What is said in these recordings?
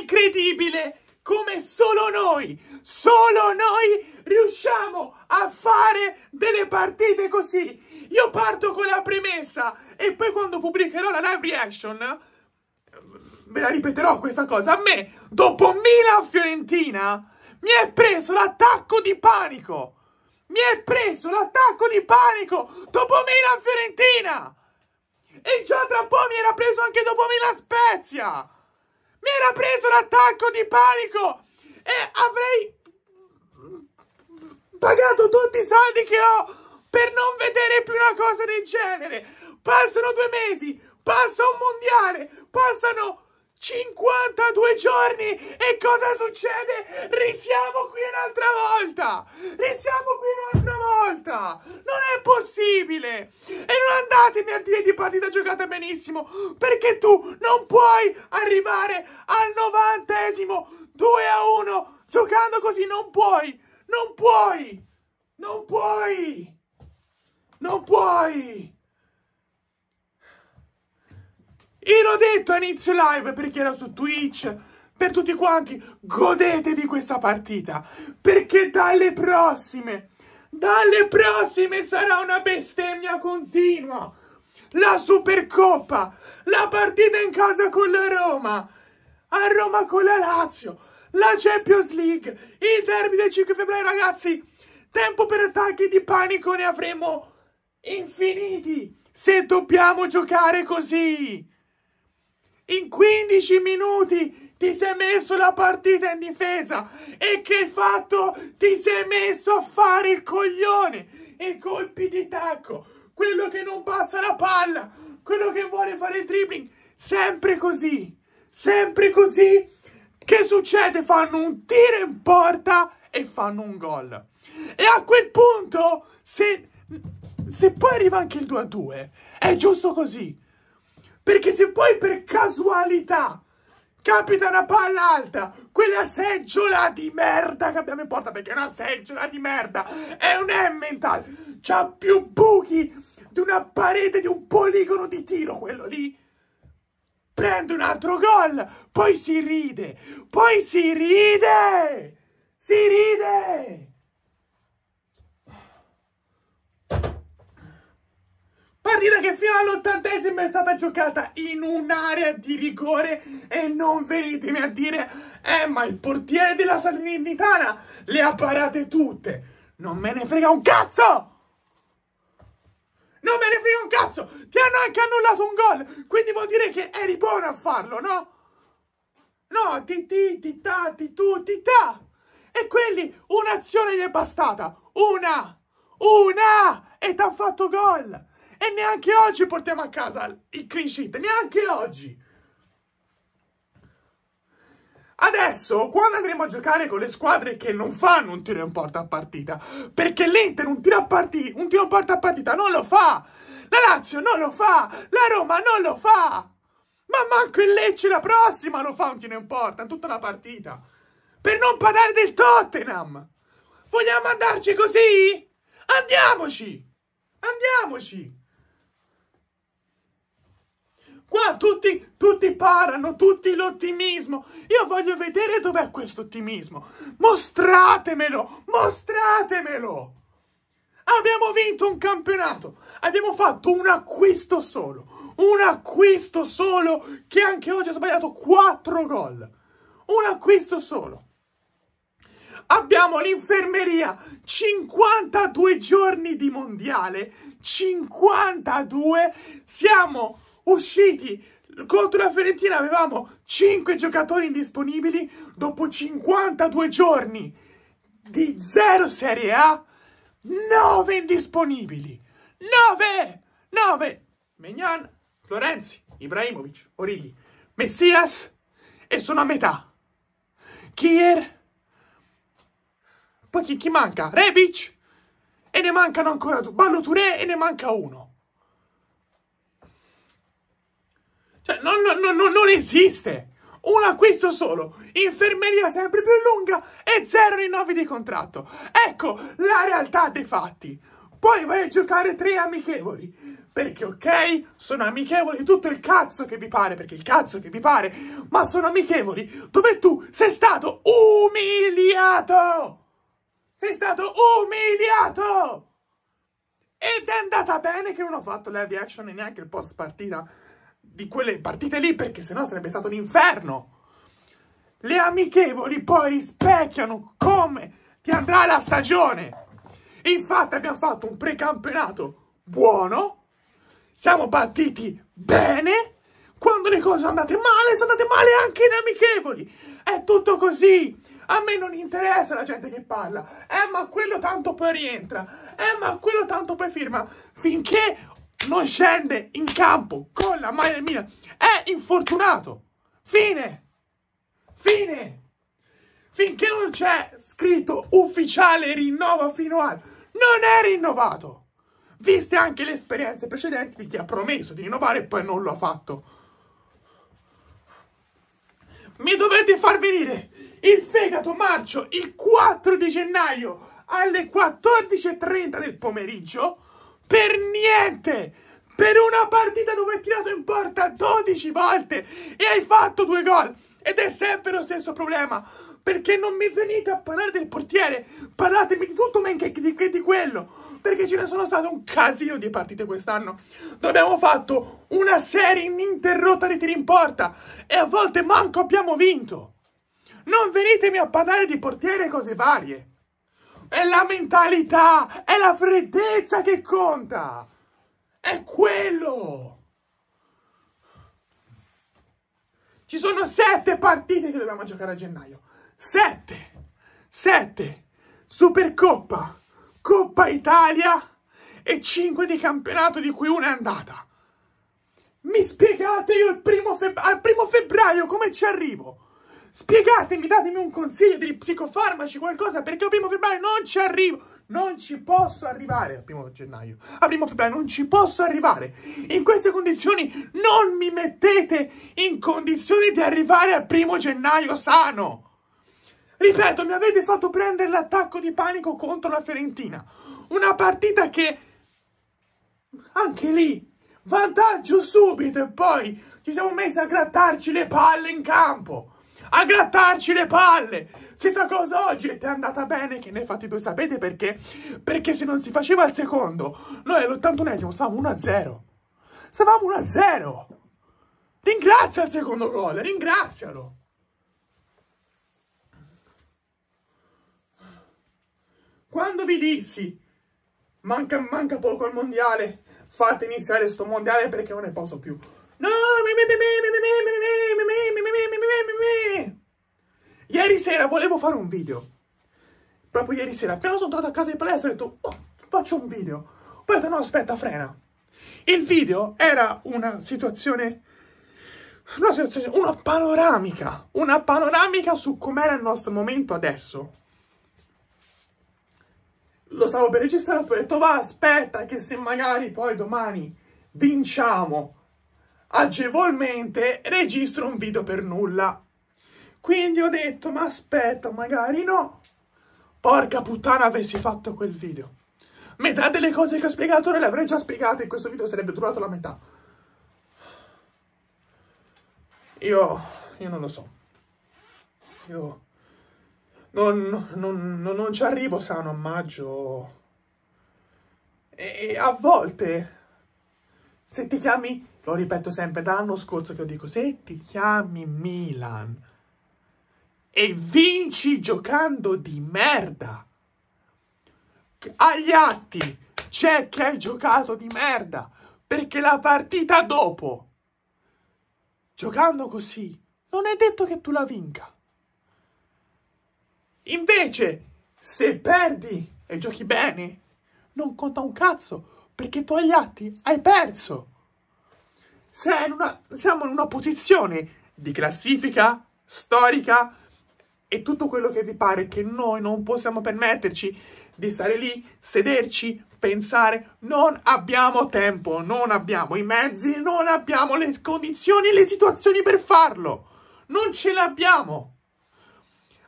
incredibile come solo noi, solo noi riusciamo a fare delle partite così. Io parto con la premessa e poi quando pubblicherò la live reaction ve la ripeterò questa cosa. A me, dopo Milan Fiorentina, mi è preso l'attacco di panico. Mi è preso l'attacco di panico dopo Milan Fiorentina. E già tra un po' mi era preso anche dopo Milan Spezia. Mi era preso l'attacco di panico e avrei pagato tutti i soldi che ho per non vedere più una cosa del genere. Passano due mesi, passa un mondiale, passano 52 giorni e cosa succede? Risiamo qui un'altra volta! Risiamo qui un'altra volta! Non è possibile! E non andatemi a dire di partita giocata benissimo, perché tu non puoi arrivare al 90esimo 2 a 1 giocando così, non puoi! Non puoi! Non puoi! Non puoi! E l'ho detto a inizio live perché era su Twitch. Per tutti quanti, godetevi questa partita. Perché dalle prossime, dalle prossime sarà una bestemmia continua. La Supercoppa, la partita in casa con la Roma, a Roma con la Lazio, la Champions League, il derby del 5 febbraio, ragazzi. Tempo per attacchi di panico ne avremo infiniti se dobbiamo giocare così in 15 minuti ti sei messo la partita in difesa e che hai fatto? Ti sei messo a fare il coglione e colpi di tacco, quello che non passa la palla, quello che vuole fare il dribbling, sempre così, sempre così. Che succede? Fanno un tiro in porta e fanno un gol. E a quel punto, se, se poi arriva anche il 2-2, è giusto così. Perché se poi per casualità capita una palla alta, quella seggiola di merda che abbiamo in porta, perché è una seggiola di merda, è un Emmental, c'ha più buchi di una parete di un poligono di tiro quello lì. Prende un altro gol, poi si ride, poi si ride, si ride. partita che fino all'ottantesimo è stata giocata in un'area di rigore e non venitemi a dire eh ma il portiere della Salernitana le ha parate tutte non me ne frega un cazzo non me ne frega un cazzo ti hanno anche annullato un gol quindi vuol dire che eri buono a farlo no? no ti ti ti ta ti tu ti ta e quelli un'azione gli è bastata una una e ti ha fatto gol e neanche oggi portiamo a casa il clean sheet, neanche oggi. Adesso, quando andremo a giocare con le squadre che non fanno un tiro in porta a partita, perché l'Inter un tiro, a partita, un tiro in porta a partita non lo fa, la Lazio non lo fa, la Roma non lo fa, ma manco il Lecce la prossima lo fa un tiro in porta, in tutta la partita. Per non parlare del Tottenham! Vogliamo andarci così? Andiamoci! Andiamoci! Qua tutti, tutti parlano, tutti l'ottimismo. Io voglio vedere dov'è questo ottimismo. Mostratemelo, mostratemelo. Abbiamo vinto un campionato. Abbiamo fatto un acquisto solo. Un acquisto solo che anche oggi ha sbagliato 4 gol. Un acquisto solo. Abbiamo l'infermeria 52 giorni di mondiale, 52 siamo usciti contro la Fiorentina avevamo 5 giocatori indisponibili dopo 52 giorni di 0 Serie A 9 indisponibili 9 9 Megnan, Florenzi, Ibrahimovic, Origi Messias e sono a metà Kier poi chi, chi manca? Rebic e ne mancano ancora due Ballo Touré e ne manca uno Cioè, non, non, non, non esiste! Un acquisto solo, infermeria sempre più lunga e zero rinnovi di contratto. Ecco la realtà dei fatti. Poi vai a giocare tre amichevoli. Perché ok, sono amichevoli tutto il cazzo che vi pare, perché il cazzo che vi pare, ma sono amichevoli dove tu sei stato umiliato! Sei stato umiliato! Ed è andata bene che non ho fatto live action e neanche il post partita di quelle partite lì, perché sennò sarebbe stato un inferno. Le amichevoli poi rispecchiano come ti andrà la stagione. Infatti abbiamo fatto un precampionato buono, siamo partiti bene, quando le cose sono andate male, sono andate male anche le amichevoli. È tutto così. A me non interessa la gente che parla. Eh, ma quello tanto poi rientra. Eh, ma quello tanto poi firma. Finché non scende in campo con la maglia mia. È infortunato. Fine. Fine. Finché non c'è scritto ufficiale rinnova fino al... Non è rinnovato. Viste anche le esperienze precedenti di chi ha promesso di rinnovare e poi non lo ha fatto. Mi dovete far venire il fegato marcio il 4 di gennaio alle 14.30 del pomeriggio per niente! Per una partita dove hai tirato in porta 12 volte e hai fatto due gol! Ed è sempre lo stesso problema! Perché non mi venite a parlare del portiere, parlatemi di tutto ma anche di, di quello! Perché ce ne sono state un casino di partite quest'anno, dove abbiamo fatto una serie ininterrotta di tiri in porta e a volte manco abbiamo vinto! Non venitemi a parlare di portiere e cose varie! È la mentalità, è la freddezza che conta. È quello. Ci sono sette partite che dobbiamo giocare a gennaio. Sette. Sette. Supercoppa, Coppa Italia e cinque di campionato di cui una è andata. Mi spiegate io il primo al primo febbraio come ci arrivo? Spiegatemi, datemi un consiglio di psicofarmaci, qualcosa, perché a primo febbraio non ci arrivo. Non ci posso arrivare. A primo gennaio. A primo febbraio non ci posso arrivare. In queste condizioni non mi mettete in condizioni di arrivare al primo gennaio sano. Ripeto, mi avete fatto prendere l'attacco di panico contro la Fiorentina. Una partita che... Anche lì, vantaggio subito e poi ci siamo messi a grattarci le palle in campo a grattarci le palle. Stessa cosa oggi ed è andata bene che ne fate due, sapete perché? Perché se non si faceva il secondo, noi all'81esimo stavamo 1-0. Stavamo 1-0. Ringrazia il secondo gol, ringrazialo. Quando vi dissi, manca, manca poco al mondiale, fate iniziare sto mondiale perché non ne posso più. No, Ieri sera volevo fare un video. Proprio ieri sera, appena sono tornato a casa di palestra, ho detto, oh, faccio un video. Poi ho detto, no, aspetta, frena. Il video era una situazione... Una, situazione, una panoramica. Una panoramica su com'era il nostro momento adesso lo stavo per registrare, ho detto va aspetta che se magari poi domani vinciamo agevolmente registro un video per nulla. Quindi ho detto, ma aspetta, magari no. Porca puttana avessi fatto quel video. Metà delle cose che ho spiegato non le avrei già spiegate in questo video sarebbe durato la metà. Io, io non lo so. Io non, non, non, non ci arrivo sano a maggio. e a volte se ti chiami, lo ripeto sempre dall'anno scorso che lo dico, se ti chiami Milan e vinci giocando di merda, agli atti c'è che hai giocato di merda, perché la partita dopo, giocando così, non è detto che tu la vinca. Invece, se perdi e giochi bene, non conta un cazzo, perché tu agli atti hai perso. In una, siamo in una posizione di classifica storica e tutto quello che vi pare che noi non possiamo permetterci di stare lì, sederci, pensare, non abbiamo tempo, non abbiamo i mezzi, non abbiamo le condizioni, e le situazioni per farlo. Non ce l'abbiamo.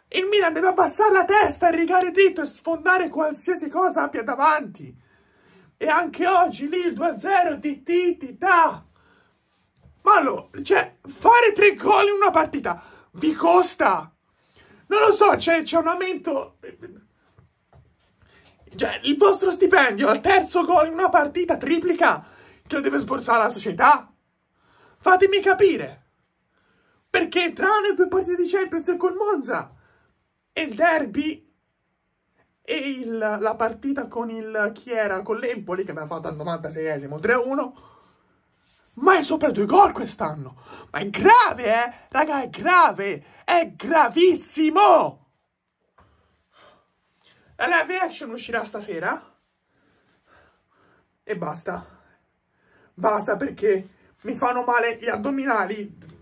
Il Milan deve abbassare la testa, rigare dritto e sfondare qualsiasi cosa abbia davanti. E anche oggi lì il 2-0 ti ti ti ta. Ma allora, cioè, fare tre gol in una partita vi costa? Non lo so, c'è, un aumento... Cioè, il vostro stipendio al terzo gol in una partita triplica che lo deve sborsare la società? Fatemi capire. Perché tranne due partite di Champions e col Monza e il derby e il, la partita con il chi era con l'Empoli che aveva fatto al 96esimo 3-1 ma è sopra due gol quest'anno ma è grave eh raga è grave è gravissimo la live reaction uscirà stasera e basta basta perché mi fanno male gli addominali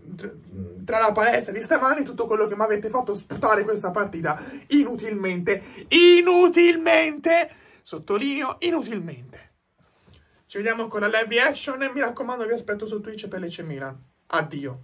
tra la palestra di stamani tutto quello che mi avete fatto sputare questa partita inutilmente, inutilmente, sottolineo inutilmente. Ci vediamo con la live reaction e mi raccomando vi aspetto su Twitch per le 100.000. Addio.